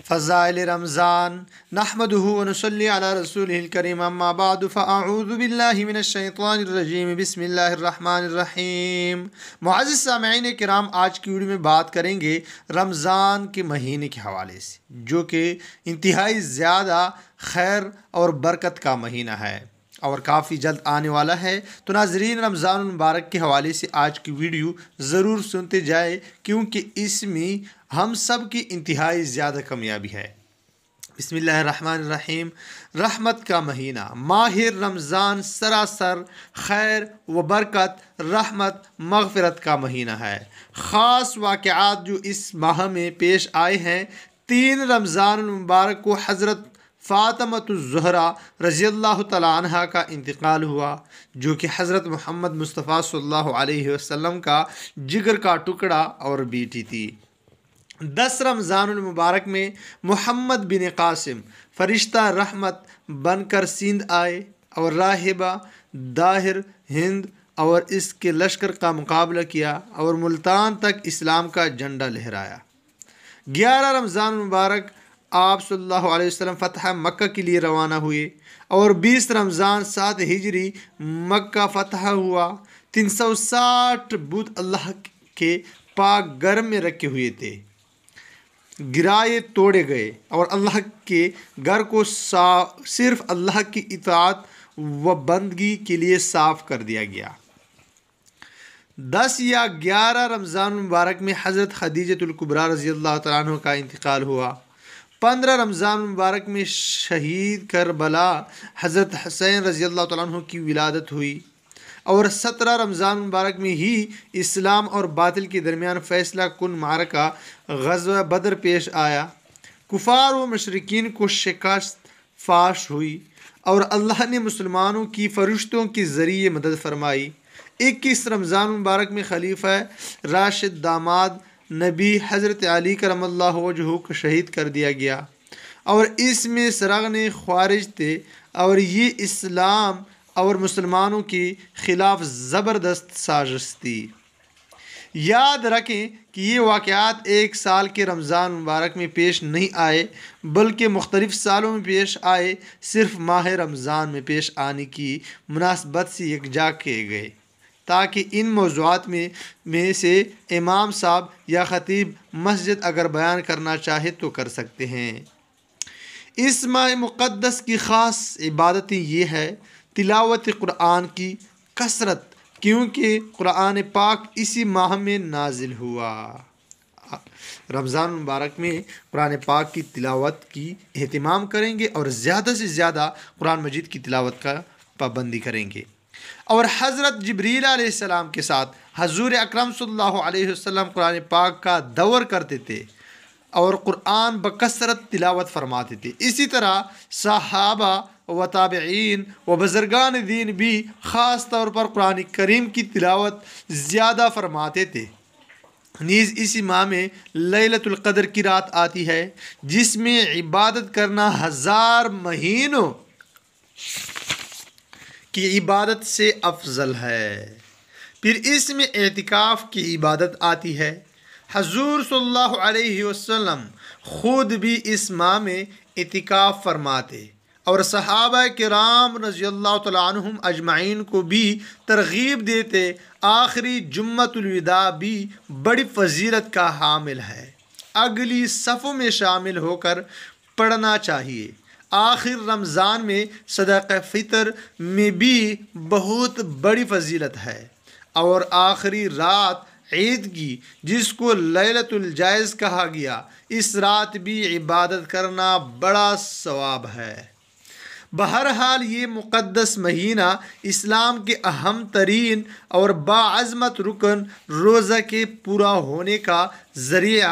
फ़ज़ाइल रमज़ान नहमदनसल रसूलकरीम अम्माबाद फ़ाऊज़बिल्लिमिनशैतरजीम बसमीम मुआज़ सामीन कराम आज की वीडियो में बात करेंगे रमज़ान के महीने के हवाले से जो कि इंतहाई ज़्यादा खैर और बरकत का महीना है और काफ़ी जल्द आने वाला है तो नाजरीन रमज़ान मुबारक के हवाले से आज की वीडियो ज़रूर सुनते जाए क्योंकि इसमें हम सब की इंतहाई ज़्यादा कमयाबी है बसमीम रहमत का महीना माहिर रमज़ान सरासर खैर व बरकत रहमत मगफ़रत का महीना है ख़ास वाक़ात जो इस माह में पेश आए हैं तीन रमज़ान मुबारक को हज़रत फ़ातमतुज़हरा रज़ी तह का इंतकाल हुआ जो कि हज़रत मोहम्मद मुस्तफ़ा सल्लल्लाहु अलैहि वसल्लम का जिगर का टुकड़ा और बेटी थी दस रमज़ानमबारक में मोहम्मद बिन कासिम फ़रिश्ता रहमत बनकर सिंध आए और राहिबा दाहिर हिंद और इसके लश्कर का मुकाबला किया और मुल्तान तक इस्लाम का झंडा लहराया ग्यारह रमज़ान मुबारक आप सल्लल्लाहु अलैहि वसल्लम फ़तह मक्का के लिए रवाना हुए और बीस रमज़ान सात हिजरी मक्का फ़तह हुआ तीन सौ साठ बुद्ध अल्लाह के पाक गर्म में रखे हुए थे गिराए तोड़े गए और अल्लाह के घर को सिर्फ अल्लाह की इतात व बंदगी के लिए साफ़ कर दिया गया दस या ग्यारह रमज़ान मुबारक में हज़रत खदीजतुल्कुबरा रज़ी अल्लाह तु का इंतकाल हुआ पंद्रह रमज़ान मुबारक में शहीद कर बला हज़रत हसैन रज़ी अल्लाह तु की विलादत हुई और सत्रह रमज़ान मुबारक में ही इस्लाम और बातिल के दरमियान फ़ैसला कन मारका गज बदर पेश आया कुफार व मशरकिन को शिकस्त फाश हुई और अल्लाह ने मुसलमानों की फरिश्तों के ज़रिए मदद फरमाई इक्कीस रमज़ान मुबारक में खलीफा राशिद दामाद नबी हज़रत अली करम वजह को शहीद कर दिया गया और इसमें सरगन खारिज थे और ये इस्लाम और मुसलमानों के ख़िलाफ़ ज़बरदस्त साजिश थी याद रखें कि ये वाक़ात एक साल के रमज़ान मुबारक में पेश नहीं आए बल्कि मुख्तलिफ़ सालों में पेश आए सिर्फ माह रमज़ान में पेश आने की मुनासबत से यकजा किए गए ताकि इन मौजूद में में से इमाम साहब या ख़तीब मस्जिद अगर बयान करना चाहे तो कर सकते हैं इस माह मुक़दस की ख़ास इबादतें ये है तिलावत कुरान की कसरत क्योंकि कुरान पाक इसी माह में नाजिल हुआ रमज़ान मुबारक में कुरान पाक की तिलावत की अहतमाम करेंगे और ज़्यादा से ज़्यादा कुरान मजीद की तिलावत का पाबंदी करेंगे और हज़रत जबरील के साथ हजूर अक्रम सल्ला कुरान पाक का दौर करते थे और कुरान बकसरत तिलावत फरमाते थे इसी तरह सहाबा व ताबीन व बज़रगान दीन भी ख़ास तौर पर कुरान करीम की तिलावत ज़्यादा फरमाते थे नीज़ इस माह में ललतुल्क़दर की रात आती है जिसमें इबादत करना हज़ार महीनों की इबादत से अफजल है फिर इसमें एहतिकाफ़ की इबादत आती है हजूर सल्लल्लाहु अलैहि वसल्लम ख़ुद भी इस माह में इतिकाफ़ फरमाते और सहाब के राम तुम अजमाइन को भी तरगीब देते आखिरी जुम्मतलविदा भी बड़ी फजीलत का हामिल है अगली सफ़ों में शामिल होकर पढ़ना चाहिए आखिर रमज़ान में सदक़ फ़ितर में भी बहुत बड़ी फजीलत है और आखिरी रात ईद की जिसको ललतुलजायज़ कहा गया इस रात भी इबादत करना बड़ा सवाब है बहरहाल ये मुक़दस महीना इस्लाम के अहम तरीन और बाज़मत रुकन रोज़ा के पूरा होने का ज़रिया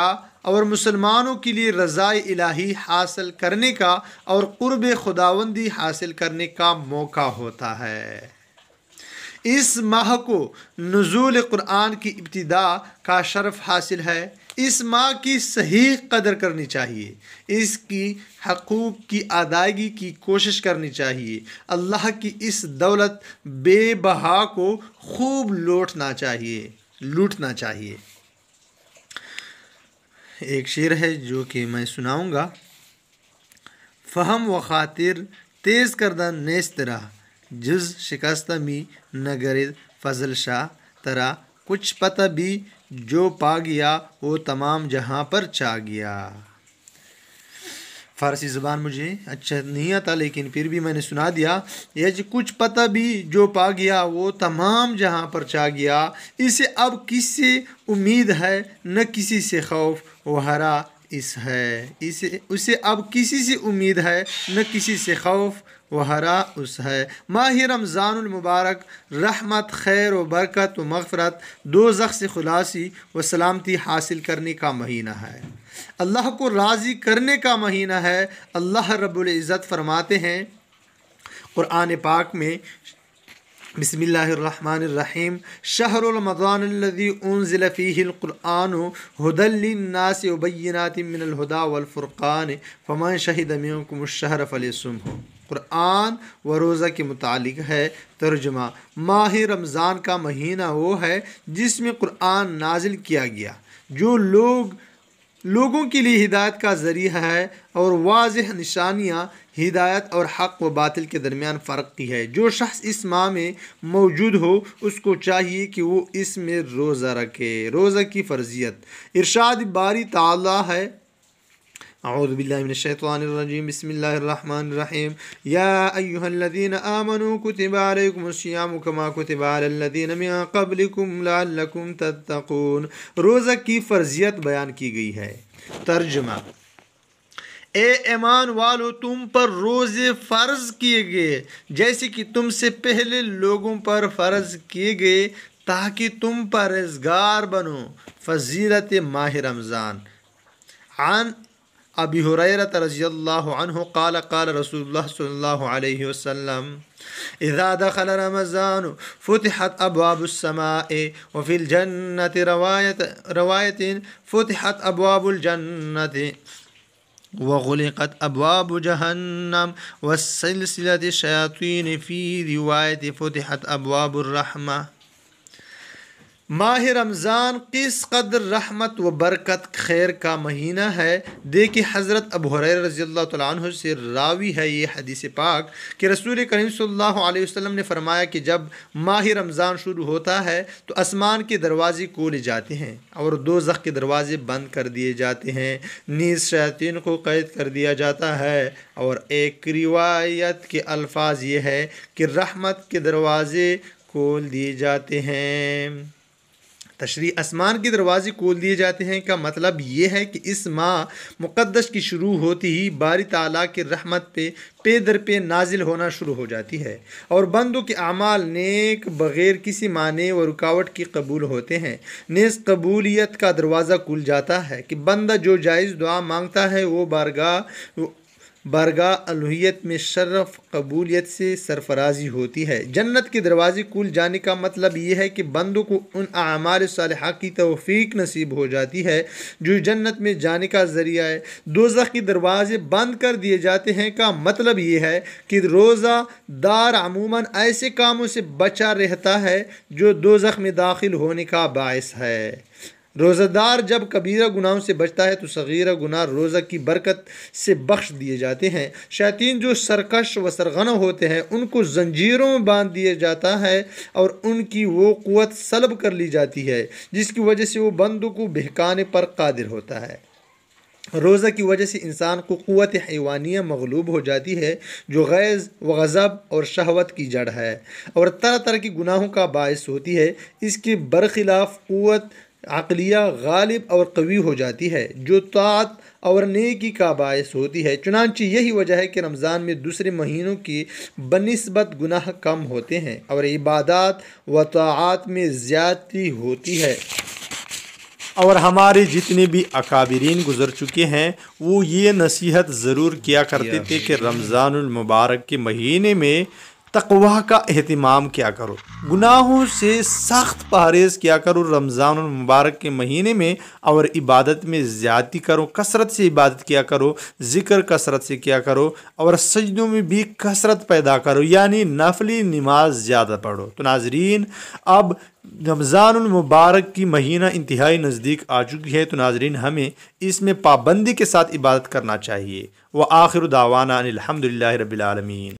और मुसलमानों के लिए रज़ा इलाही हासिल करने का और क़ुरब खुदावंदी हासिल करने का मौका होता है इस माह को नज़ुल क़ुरान की इब्तदा का शरफ़ हासिल है इस माँ की सही कदर करनी चाहिए इसकी हकूक़ की अदायगी की कोशिश करनी चाहिए अल्लाह की इस दौलत बेबहा को खूब लौटना चाहिए लूटना चाहिए एक शेर है जो कि मैं सुनाऊंगा फहम व खातिर तेज़ करदा नेस्तरा तरह शिकस्त मी नगर फजल शाह तरा कुछ पता भी जो पा गया वो तमाम जहाँ पर चा गया फारसी ज़बान मुझे अच्छा नहीं आता लेकिन फिर भी मैंने सुना दिया यज कुछ पता भी जो पा गया वो तमाम जहाँ पर चा गया इसे अब किससे उम्मीद है न किसी से खौफ वो हरा इस है इसे उसे अब किसी से उम्मीद है न किसी से खौफ वहरा उस है माह रमज़ानमबारक रहमत खैर व बरकत व मफ़रत दो जख्स खुलासी व सलामती हासिल करने का महीना है अल्लाह को राज़ी करने का महीना है अल्लाह रबुल्ज़त फरमाते हैं आने पाक में बसमीम शहरमदानफ़ीक़ुरान हदलनास वबीनातिमिनहुदा वलफ़ुरक़ान फ़मान शहीद अमीकुम शहर हो कुरान व रोज़ा के मुतालिक है तर्जमा माह रमज़ान का महीना वो है जिसमें कुरान नाजिल किया गया जो लोग लोगों के लिए हिदायत का ज़रिया है और वाज निशानियाँ हिदायत और हक व बातिल के दरमियान फ़र्क की है जो शख्स इस माह में मौजूद हो उसको चाहिए कि वो इसमें रोज़ा रखे रोज़ा की फ़र्जियत इरशाद बारी ताला है أعوذ بالله من الشيطان الرجيم بسم الله الرحمن الرحيم يا أيها الذين آمنوا كتب عليكم الصيام كما كتب على الذين من قبلكم لعلكم تتقون रोज़ा की फर्जियत बयान की गई اے ایمان والو تم پر तुम فرض کیے گئے جیسے کہ تم سے پہلے لوگوں پر فرض کیے گئے تاکہ تم پر परहेजगार بنو فضیلت ماہ رمضان عن أبي هريرة رضي الله عنه قال قال رسول الله صلى الله عليه وسلم إذا دخل رمضان فتحت أبواب السماء وفي الجنة رواية, رواية فتحت أبواب الجنة وغلقت أبواب جهنم والسلسلة الشياطين في رواية فتحت أبواب الرحمة माह रमज़ान किस कदर रहमत व बरकत खैर का महीना है देखिए हज़रत अब रज़ील रज़ी से रावी है ये हदीस पाक कि रसूल करीम सल्लल्लाहु अलैहि वसल्लम ने फरमाया कि जब माह रमज़ान शुरू होता है तो आसमान के दरवाज़े खोले जाते हैं और दो जख के दरवाज़े बंद कर दिए जाते हैं नीज शैतिन को कैद कर दिया जाता है और एक रिवायत के अल्फाज ये है कि रहमत के दरवाज़े खोल दिए जाते हैं तशरी आसमान के दरवाजे खोल दिए जाते हैं का मतलब ये है कि इस माह मुक़दस की शुरू होती ही बारी तला के रहमत पे पे दर पे नाजिल होना शुरू हो जाती है और बंदों के अमाल नेक बग़ैर किसी माने व रुकावट के कबूल होते हैं नेस कबूलियत का दरवाज़ा खुल जाता है कि बंदा जो जायज़ दुआ मांगता है वो बारगाह बारगाह अलहियत में शर्फ कबूलियत से सरफराजी होती है जन्नत के दरवाजे कुल जाने का मतलब यह है कि बंदों को उन आमार साल की तोफ़ीक नसीब हो जाती है जो जन्नत में जाने का ज़रिया है दोजा के दरवाजे बंद कर दिए जाते हैं का मतलब यह है कि रोज़ा दार अमूमन ऐसे कामों से बचा रहता है जो दोजख में दाखिल होने का बायस है रोज़ादार जब कबीरा गुनाहों से बचता है तो सगीरा गुनाह रोज़ा की बरकत से बख्श दिए जाते हैं शैतीन जो सरकश व सरगना होते हैं उनको जंजीरों में बांध दिया जाता है और उनकी वो क़वत सलब कर ली जाती है जिसकी वजह से वो बंद को बहकाने पर कादिर होता है रोज़ा की वजह से इंसान को क़वत हैवानिया मगलूब हो जाती है जो गैज़ व गज़ब और शहवत की जड़ है और तरह तरह की गुनाहों का बायस होती है इसके बरखिलाफ़ क़वत अकलिया गालिब और कवी हो जाती है जो तात और नेकी का बायस होती है चुनानची यही वजह है कि रमज़ान में दूसरे महीनों की बनस्बत गुनाह कम होते हैं और इबादत व तात में ज़्यादती होती है और हमारे जितने भी अकाबरीन गुजर चुके हैं वो ये नसीहत ज़रूर किया करते थे कि रमज़ानमबारक के महीने में तकवा का अहतमाम किया करो गुनाहों से सख्त परहेज किया करो रमज़ान मुबारक के महीने में और इबादत में ज़्यादती करो कसरत से इबादत किया करो ज़िक्र कसरत से किया करो और सजदों में भी कसरत पैदा करो यानी नफली नमाज ज़्यादा पढ़ो तो नाजरीन अब रमज़ान मुबारक की महीना इंतहाई नज़दीक आ चुकी है तो नाजरीन हमें इसमें पाबंदी के साथ इबादत करना चाहिए व आखिर दावाना अनिलहमदिल्ला रबीआलमीन